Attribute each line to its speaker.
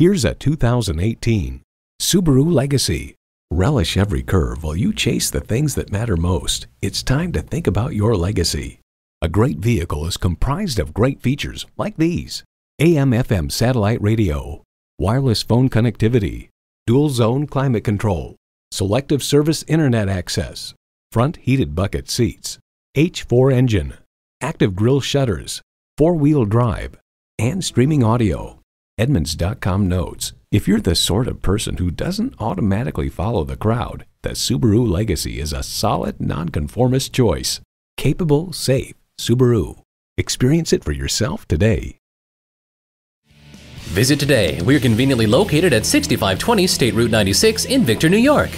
Speaker 1: Here's a 2018 Subaru Legacy. Relish every curve while you chase the things that matter most. It's time to think about your legacy. A great vehicle is comprised of great features like these. AM-FM satellite radio, wireless phone connectivity, dual zone climate control, selective service internet access, front heated bucket seats, H4 engine, active grille shutters, four-wheel drive, and streaming audio. Edmunds.com notes If you're the sort of person who doesn't automatically follow the crowd, the Subaru Legacy is a solid nonconformist choice. Capable, safe Subaru. Experience it for yourself today.
Speaker 2: Visit today. We are conveniently located at 6520 State Route 96 in Victor, New York.